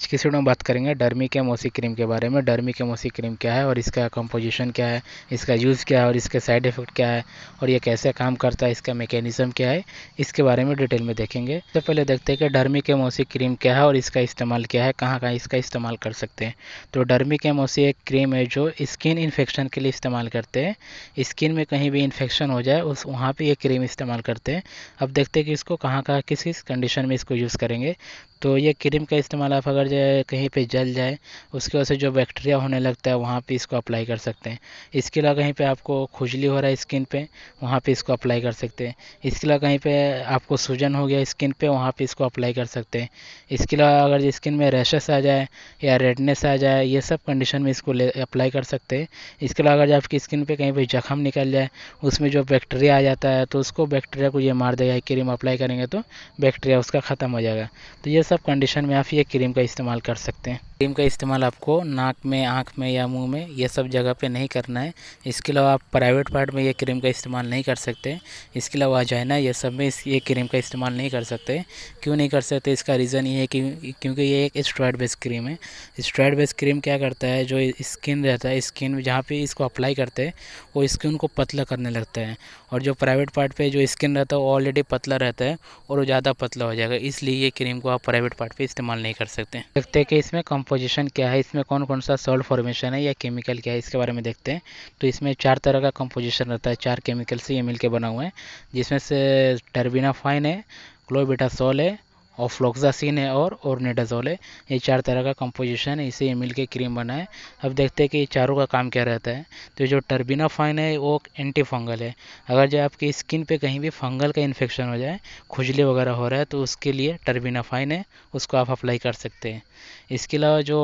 आज की वीडियो में बात करेंगे डर्मी के मोसी क्रीम के बारे में डर्मी के मोसी क्रीम क्या है और इसका कंपोजिशन क्या है इसका यूज़ क्या है और इसके साइड इफ़ेक्ट क्या है और ये कैसे काम करता है इसका मैकेनिज्म क्या है इसके बारे में डिटेल में देखेंगे सबसे तो पहले देखते हैं कि डर्मी के मोसी क्रीम क्या है और इसका इस्तेमाल क्या है कहाँ कहाँ इसका इस्तेमाल कर सकते हैं तो डर्मी के मोसी एक क्रीम है जो स्किन इन्फेक्शन के लिए इस्तेमाल करते हैं स्किन में कहीं भी इन्फेक्शन हो जाए उस वहाँ पर ये क्रीम इस्तेमाल करते हैं अब देखते हैं कि इसको कहाँ कहाँ किस किस कंडीशन में इसको यूज़ करेंगे तो ये क्रीम का इस्तेमाल आप अगर अगर जो कहीं पे जल जाए उसकी वजह से जो बैक्टीरिया होने लगता है वहाँ पे इसको अप्लाई कर सकते हैं इसके अलावा कहीं पे आपको खुजली हो रहा है स्किन पे वहाँ पे इसको अप्लाई कर सकते हैं इसके अलावा कहीं पे आपको सूजन हो गया स्किन पे वहाँ पे इसको अप्लाई कर सकते हैं इसके अलावा अगर स्किन में रैशेस आ जाए या रेडनेस आ जाए ये सब कंडीशन में इसको ले अप्लाई कर सकते हैं इसके अलावा अगर आपकी स्किन पर कहीं पर जख्म निकल जाए उसमें जो बैक्टीरिया आ जाता है तो उसको बैक्टीरिया को ये मार देगा क्रीम अप्लाई करेंगे तो बैक्टीरिया उसका ख़त्म हो जाएगा तो ये सब कंडीशन में आप ये क्रीम का इस्तेमाल कर सकते हैं क्रीम का इस्तेमाल आपको नाक में आँख में या मुंह में ये सब जगह पे नहीं करना है इसके अलावा आप प्राइवेट पार्ट में ये क्रीम का इस्तेमाल नहीं कर सकते इसके अलावा जाइना ये सब में इस ये क्रीम का इस्तेमाल नहीं कर सकते क्यों नहीं कर सकते इसका रीज़न ये है कि क्योंकि ये एक स्ट्रॉइड बेस्ड क्रीम है स्ट्रॉइड बेस्ड क्रीम क्या करता है जो स्किन रहता है स्किन जहाँ पर इसको अप्लाई करते हैं वो स्किन को पतला करने लगता है और जो प्राइवेट पार्ट पर जो स्किन रहता है वो ऑलरेडी पतला रहता है और वो ज़्यादा पतला हो जाएगा इसलिए ये क्रीम को आप प्राइवेट पार्ट पर इस्तेमाल नहीं कर सकते हैं कि इसमें कम कंपोजिशन क्या है इसमें कौन कौन सा सॉल्ट फॉर्मेशन है या केमिकल क्या है इसके बारे में देखते हैं तो इसमें चार तरह का कंपोजिशन रहता है चार केमिकल से ये मिलके बना हुआ है जिसमें से टर्बिनाफाइन है सॉल है ऑफ्लोक्सासिन है और ओरनेडाजोल है ये चार तरह का कंपोजिशन है इसे मिल के क्रीम बनाए अब देखते हैं कि ये चारों का काम क्या रहता है तो जो टर्बिनाफाइन है वो एंटी फंगल है अगर जो आपकी स्किन पे कहीं भी फंगल का इन्फेक्शन हो जाए खुजली वगैरह हो रहा है तो उसके लिए टर्बिनाफाइन है उसको आप अप्लाई कर सकते हैं इसके अलावा जो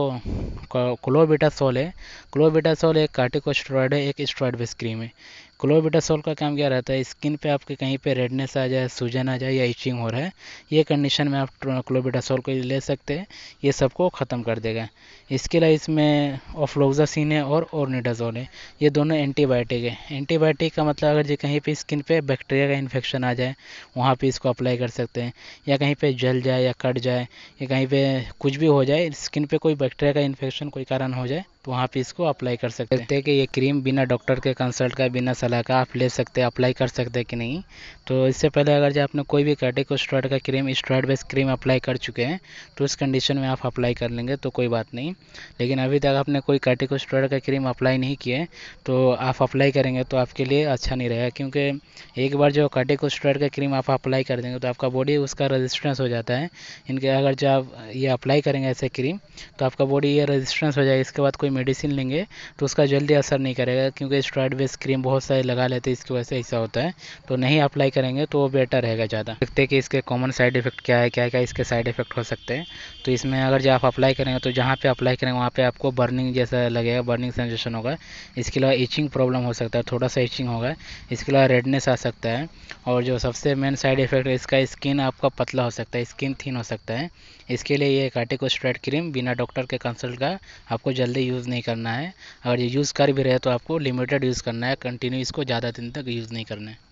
क्लोबेटासोल है क्लोबेटासोल एक कार्टिकोस्ट्रॉयड है एक स्ट्रॉयड बेस क्रीम है क्लोबिटासोल का काम क्या रहता है स्किन पे आपके कहीं पे रेडनेस आ जाए सूजन आ जाए या इचिंग हो रहा है ये कंडीशन में आप क्लोबिटासोल को ले सकते हैं ये सबको ख़त्म कर देगा इसके अलावा इसमें ऑफ्लोजासिन है और ओरनीडाजोल है ये दोनों एंटीबायोटिक है एंटीबायोटिक का मतलब अगर जी कहीं पर स्किन पर बैक्टीरिया का इन्फेक्शन आ जाए वहाँ पर इसको अप्लाई कर सकते हैं या कहीं पर जल जाए या कट जाए या कहीं पर कुछ भी हो जाए स्किन पर कोई बैक्टीरिया का इन्फेक्शन कोई कारण हो जाए तो वहाँ पे इसको अप्लाई कर सकते हैं कि ये क्रीम बिना डॉक्टर के कंसल्ट का बिना सलाह का आप ले सकते हैं अप्लाई कर सकते हैं कि नहीं तो इससे पहले अगर जो आपने कोई भी कार्टिकोस्ट्रॉइड का cream steroid based cream apply कर चुके हैं तो उस कंडीशन में आप अप्लाई कर लेंगे तो कोई बात नहीं लेकिन अभी तक आपने कोई कार्टिकोस्ट्रॉइड का क्रीम अप्लाई नहीं किए तो आप अप्लाई करेंगे तो आपके लिए अच्छा नहीं रहेगा क्योंकि एक बार जो कार्टिकोस्ट्रॉइड का क्रीम आप अप्लाई कर देंगे तो आपका बॉडी उसका रजिस्ट्रेंस हो जाता है इनके अगर जो आप ये अप्लाई करेंगे ऐसे क्रीम तो आपका बॉडी ये रजिस्ट्रेंस हो जाएगा इसके बाद कोई मेडिसिन लेंगे तो उसका जल्दी असर नहीं करेगा क्योंकि स्ट्रॉइड बेस क्रीम बहुत सारे लगा लेते हैं इसकी वजह से ऐसा होता है तो नहीं अप्लाई करेंगे तो वो बेटर रहेगा ज़्यादा देखते हैं कि इसके कॉमन साइड इफेक्ट क्या है क्या क्या इसके साइड इफेक्ट हो सकते हैं तो इसमें अगर जो आप अप्लाई करेंगे तो जहाँ पर अप्लाई करेंगे वहाँ पर आपको बर्निंग जैसा लगेगा बर्निंग सेंसेशन होगा इसके अलावा इचिंग प्रॉब्लम हो सकता है थोड़ा सा इचिंग होगा इसके अलावा रेडनेस आ सकता है और जो सबसे मेन साइड इफेक्ट है इसका स्किन आपका पतला हो सकता है स्किन थिन हो सकता है इसके लिए ये कार्टिकोस्ट्रेट क्रीम बिना डॉक्टर के कंसल्ट का आपको जल्दी यूज़ यूज़ नहीं करना है अगर ये यूज़ कर भी रहे तो आपको लिमिटेड यूज़ करना है कंटिन्यू इसको ज़्यादा दिन तक यूज़ नहीं करना है